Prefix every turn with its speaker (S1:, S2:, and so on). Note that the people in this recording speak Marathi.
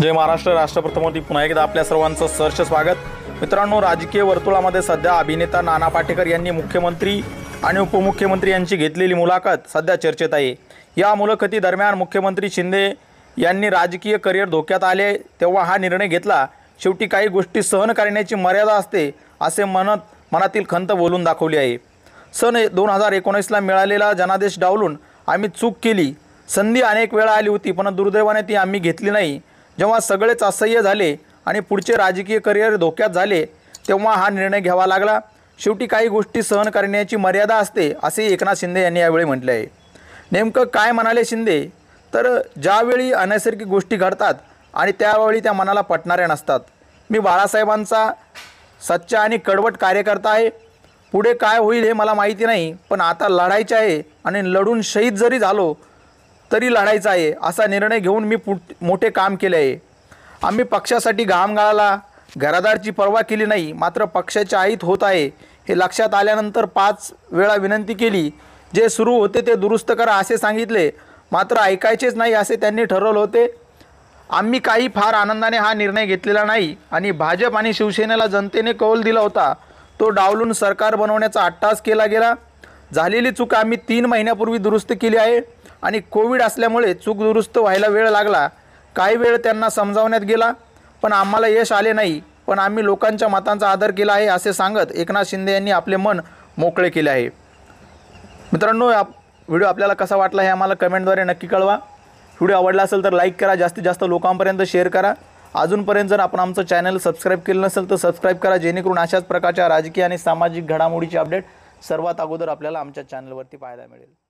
S1: जय महाराष्ट्र राष्ट्रप्रथमवरती पुन्हा एकदा आपल्या सर्वांचं सहर्ष स्वागत मित्रांनो राजकीय वर्तुळामध्ये सध्या अभिनेता नाना पाटेकर यांनी मुख्यमंत्री आणि उपमुख्यमंत्री यांची घेतलेली मुलाखत सध्या चर्चेत आहे या दरम्यान मुख्यमंत्री शिंदे यांनी राजकीय करिअर धोक्यात आले तेव्हा हा निर्णय घेतला शेवटी काही गोष्टी सहन करण्याची मर्यादा असते असे म्हणत मनातील खंत बोलून दाखवली आहे सन दोन हजार एकोणीसला मिळालेला जनादेश डावलून आम्ही चूक केली संधी अनेक वेळा आली होती पण दुर्दैवाने ती आम्ही घेतली नाही जेव्हा सगळेच असह्य झाले आणि पुढचे राजकीय करिअर धोक्यात झाले तेव्हा हा निर्णय घ्यावा लागला शेवटी काही गोष्टी सहन करण्याची मर्यादा असते असे एकनाथ शिंदे यांनी यावेळी म्हटले आहे नेमकं काय म्हणाले शिंदे तर ज्यावेळी अनैसर्गिक गोष्टी घडतात आणि त्यावेळी त्या मनाला पटणाऱ्या नसतात मी बाळासाहेबांचा सच्चा आणि कडवट कार्यकर्ता आहे पुढे काय होईल हे मला माहिती नाही पण आता लढायचे आहे आणि लढून शहीद जरी झालो तरी लढायचा आहे असा निर्णय घेऊन मी पुट मोठे काम केले आहे आम्ही पक्षासाठी घाम गाळाला घरादारची पर्वा केली नाही मात्र पक्षाच्या आईत होत आहे हे लक्षात आल्यानंतर पाच वेळा विनंती केली जे सुरू होते ते दुरुस्त करा असे सांगितले मात्र ऐकायचेच नाही असे त्यांनी ठरवलं होते आम्ही काही फार आनंदाने हा निर्णय घेतलेला नाही आणि भाजप आणि शिवसेनेला जनतेने कौल दिला होता तो डावलून सरकार बनवण्याचा अट्टास केला गेला झालेली चूक आम्ही तीन महिन्यापूर्वी दुरुस्त केली आहे आणि कोविड असल्यामुळे चूक दुरुस्त व्हायला वेळ लागला काही वेळ त्यांना समजावण्यात गेला पण आम्हाला यश आले नाही पण आम्ही लोकांच्या मतांचा आदर केला आहे असे सांगत एकनाथ शिंदे यांनी आपले मन मोकळे केले आहे मित्रांनो आप व्हिडिओ आपल्याला कसा वाटला हे आम्हाला कमेंटद्वारे नक्की कळवा व्हिडिओ आवडला असेल तर लाईक करा जास्तीत जास्त लोकांपर्यंत शेअर करा अजूनपर्यंत जर आपण आमचं चॅनल सबस्क्राईब केलं नसेल तर सबस्क्राईब करा जेणेकरून अशाच प्रकारच्या राजकीय आणि सामाजिक घडामोडीचे अपडेट सर्वात अगोदर आपल्याला आमच्या चॅनलवरती पाहायला मिळेल